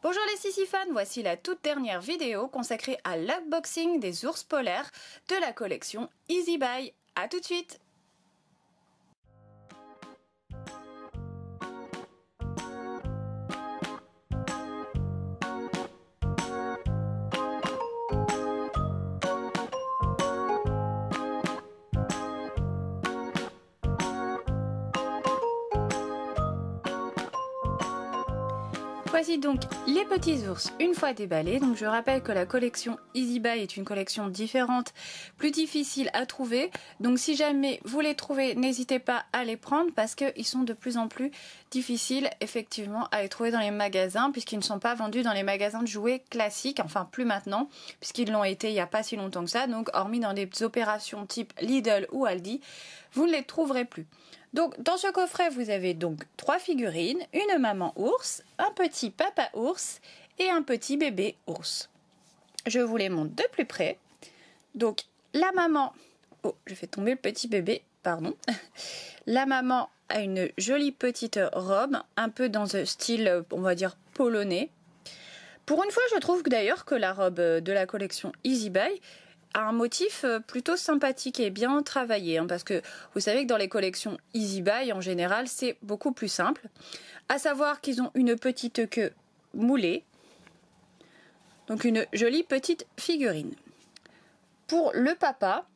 Bonjour les sissifans, fans, voici la toute dernière vidéo consacrée à l'unboxing des ours polaires de la collection Easy Buy. A tout de suite Voici donc les petits ours une fois déballés. Donc je rappelle que la collection Easy est une collection différente, plus difficile à trouver. Donc si jamais vous les trouvez, n'hésitez pas à les prendre parce qu'ils sont de plus en plus difficiles effectivement à les trouver dans les magasins puisqu'ils ne sont pas vendus dans les magasins de jouets classiques, enfin plus maintenant puisqu'ils l'ont été il n'y a pas si longtemps que ça. Donc hormis dans des opérations type Lidl ou Aldi, vous ne les trouverez plus. Donc, dans ce coffret, vous avez donc trois figurines, une maman ours, un petit papa ours et un petit bébé ours. Je vous les montre de plus près. Donc, la maman... Oh, je fais tomber le petit bébé, pardon. La maman a une jolie petite robe, un peu dans un style, on va dire, polonais. Pour une fois, je trouve d'ailleurs que la robe de la collection Easy Buy un motif euh, plutôt sympathique et bien travaillé, hein, parce que vous savez que dans les collections Easy Buy, en général, c'est beaucoup plus simple. À savoir qu'ils ont une petite queue moulée, donc une jolie petite figurine. Pour le papa,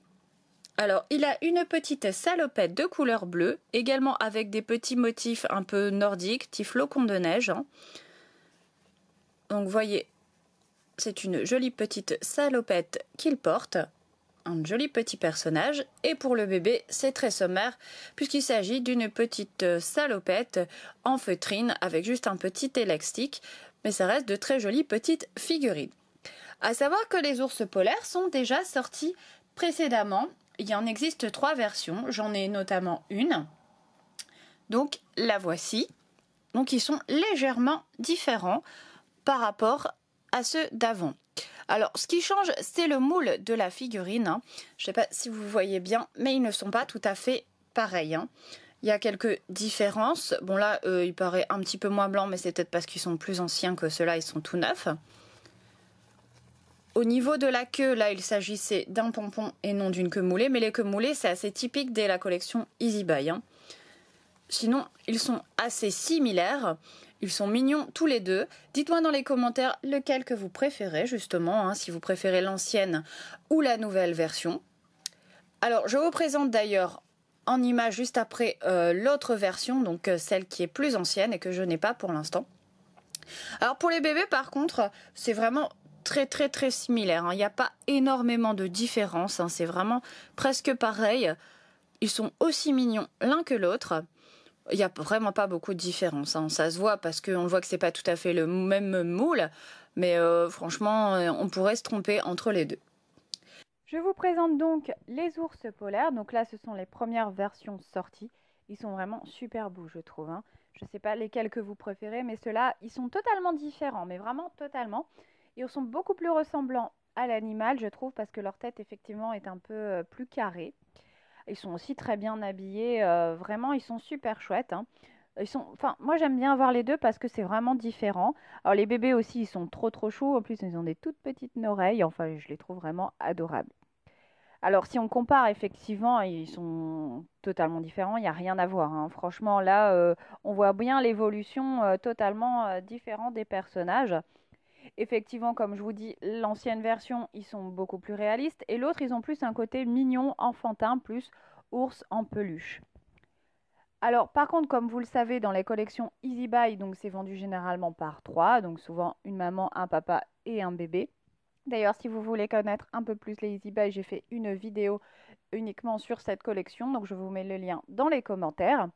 alors il a une petite salopette de couleur bleue, également avec des petits motifs un peu nordiques, petits flocons de neige. Hein. Donc voyez, c'est une jolie petite salopette qu'il porte, un joli petit personnage, et pour le bébé, c'est très sommaire, puisqu'il s'agit d'une petite salopette en feutrine avec juste un petit élastique, mais ça reste de très jolies petites figurines. À savoir que les ours polaires sont déjà sortis précédemment. Il en existe trois versions, j'en ai notamment une. Donc la voici. Donc ils sont légèrement différents par rapport à ceux d'avant. Alors, ce qui change, c'est le moule de la figurine. Hein. Je sais pas si vous voyez bien, mais ils ne sont pas tout à fait pareils. Hein. Il y a quelques différences. Bon là, euh, il paraît un petit peu moins blanc, mais c'est peut-être parce qu'ils sont plus anciens que ceux-là, ils sont tout neufs. Au niveau de la queue, là, il s'agissait d'un pompon et non d'une queue moulée, mais les queues moulées, c'est assez typique dès la collection Easy Buy. Hein. Sinon, ils sont assez similaires. Ils sont mignons tous les deux. Dites-moi dans les commentaires lequel que vous préférez, justement, hein, si vous préférez l'ancienne ou la nouvelle version. Alors, je vous présente d'ailleurs en image juste après euh, l'autre version, donc euh, celle qui est plus ancienne et que je n'ai pas pour l'instant. Alors, pour les bébés, par contre, c'est vraiment très très très similaire. Hein. Il n'y a pas énormément de différence. Hein. C'est vraiment presque pareil. Ils sont aussi mignons l'un que l'autre il n'y a vraiment pas beaucoup de différence. Hein. Ça se voit parce qu'on voit que ce n'est pas tout à fait le même moule, mais euh, franchement, euh, on pourrait se tromper entre les deux. Je vous présente donc les ours polaires. Donc là, ce sont les premières versions sorties. Ils sont vraiment super beaux, je trouve. Hein. Je ne sais pas lesquels que vous préférez, mais ceux-là, ils sont totalement différents, mais vraiment totalement. Ils sont beaucoup plus ressemblants à l'animal, je trouve, parce que leur tête, effectivement, est un peu euh, plus carrée. Ils sont aussi très bien habillés. Euh, vraiment, ils sont super chouettes. Hein. sont, enfin, moi j'aime bien avoir les deux parce que c'est vraiment différent. Alors les bébés aussi, ils sont trop trop choux. En plus, ils ont des toutes petites oreilles. Enfin, je les trouve vraiment adorables. Alors si on compare, effectivement, ils sont totalement différents. Il n'y a rien à voir. Hein. Franchement, là, euh, on voit bien l'évolution euh, totalement différente des personnages. Effectivement, comme je vous dis, l'ancienne version, ils sont beaucoup plus réalistes. Et l'autre, ils ont plus un côté mignon, enfantin, plus ours en peluche. Alors, par contre, comme vous le savez, dans les collections Easy Buy, donc c'est vendu généralement par trois, donc souvent une maman, un papa et un bébé. D'ailleurs, si vous voulez connaître un peu plus les Easy Buy, j'ai fait une vidéo uniquement sur cette collection, donc je vous mets le lien dans les commentaires.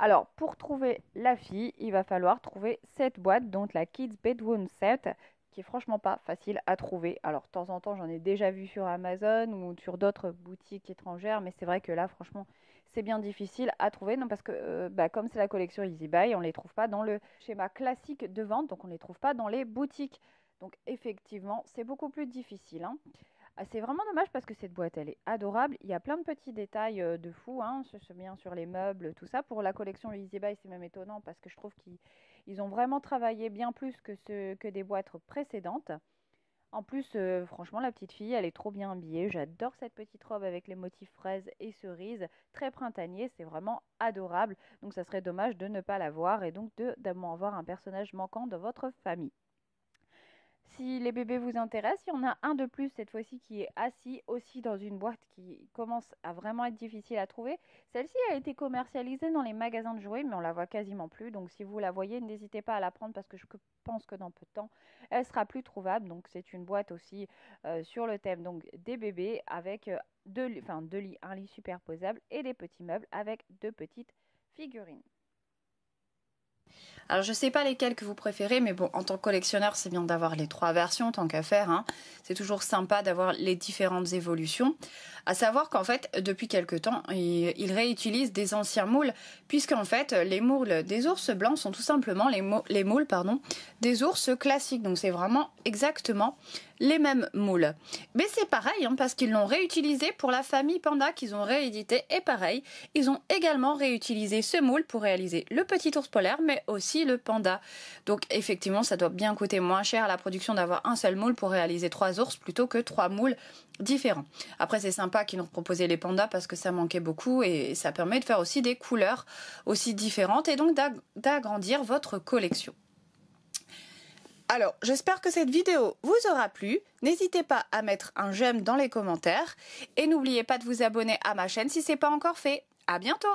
Alors, pour trouver la fille, il va falloir trouver cette boîte, donc la Kids Bedroom Set, qui est franchement pas facile à trouver. Alors, de temps en temps, j'en ai déjà vu sur Amazon ou sur d'autres boutiques étrangères, mais c'est vrai que là, franchement, c'est bien difficile à trouver. Non, parce que euh, bah, comme c'est la collection Easy Buy, on ne les trouve pas dans le schéma classique de vente, donc on ne les trouve pas dans les boutiques. Donc, effectivement, c'est beaucoup plus difficile. Hein. Ah, c'est vraiment dommage parce que cette boîte, elle est adorable. Il y a plein de petits détails euh, de fou, hein, ce- bien sur les meubles, tout ça. Pour la collection Easy Buy, c'est même étonnant parce que je trouve qu'ils ont vraiment travaillé bien plus que, que des boîtes précédentes. En plus, euh, franchement, la petite fille, elle est trop bien habillée. J'adore cette petite robe avec les motifs fraises et cerises, très printanier. C'est vraiment adorable. Donc, ça serait dommage de ne pas la voir, et donc d'avoir un personnage manquant dans votre famille. Si les bébés vous intéressent, il y en a un de plus cette fois-ci qui est assis aussi dans une boîte qui commence à vraiment être difficile à trouver. Celle-ci a été commercialisée dans les magasins de jouets, mais on la voit quasiment plus. Donc si vous la voyez, n'hésitez pas à la prendre parce que je pense que dans peu de temps, elle sera plus trouvable. Donc c'est une boîte aussi euh, sur le thème donc des bébés avec euh, deux, enfin, deux lits, un lit superposable et des petits meubles avec deux petites figurines. Alors je sais pas lesquels que vous préférez, mais bon, en tant que collectionneur, c'est bien d'avoir les trois versions, tant qu'à faire. Hein. C'est toujours sympa d'avoir les différentes évolutions. À savoir qu'en fait, depuis quelques temps, ils, réutilisent des anciens moules, puisqu'en fait, les moules des ours blancs sont tout simplement les, moules pardon, des ours classiques. Donc c'est vraiment exactement les mêmes moules. Mais c'est pareil, hein, parce qu'ils l'ont réutilisé pour la famille panda qu'ils ont réédité. Et pareil, ils ont également réutilisé ce moule pour réaliser le petit ours polaire, mais aussi le panda. Donc effectivement, ça doit bien coûter moins cher la production d'avoir un seul moule pour réaliser trois ours plutôt que trois moules différents. Après, c'est sympa qu'ils nous proposaient les pandas parce que ça manquait beaucoup et ça permet de faire aussi des couleurs aussi différentes et donc d'agrandir votre collection. Alors, j'espère que cette vidéo vous aura plu. N'hésitez pas à mettre un j'aime dans les commentaires et n'oubliez pas de vous abonner à ma chaîne si ce n'est pas encore fait. À bientôt!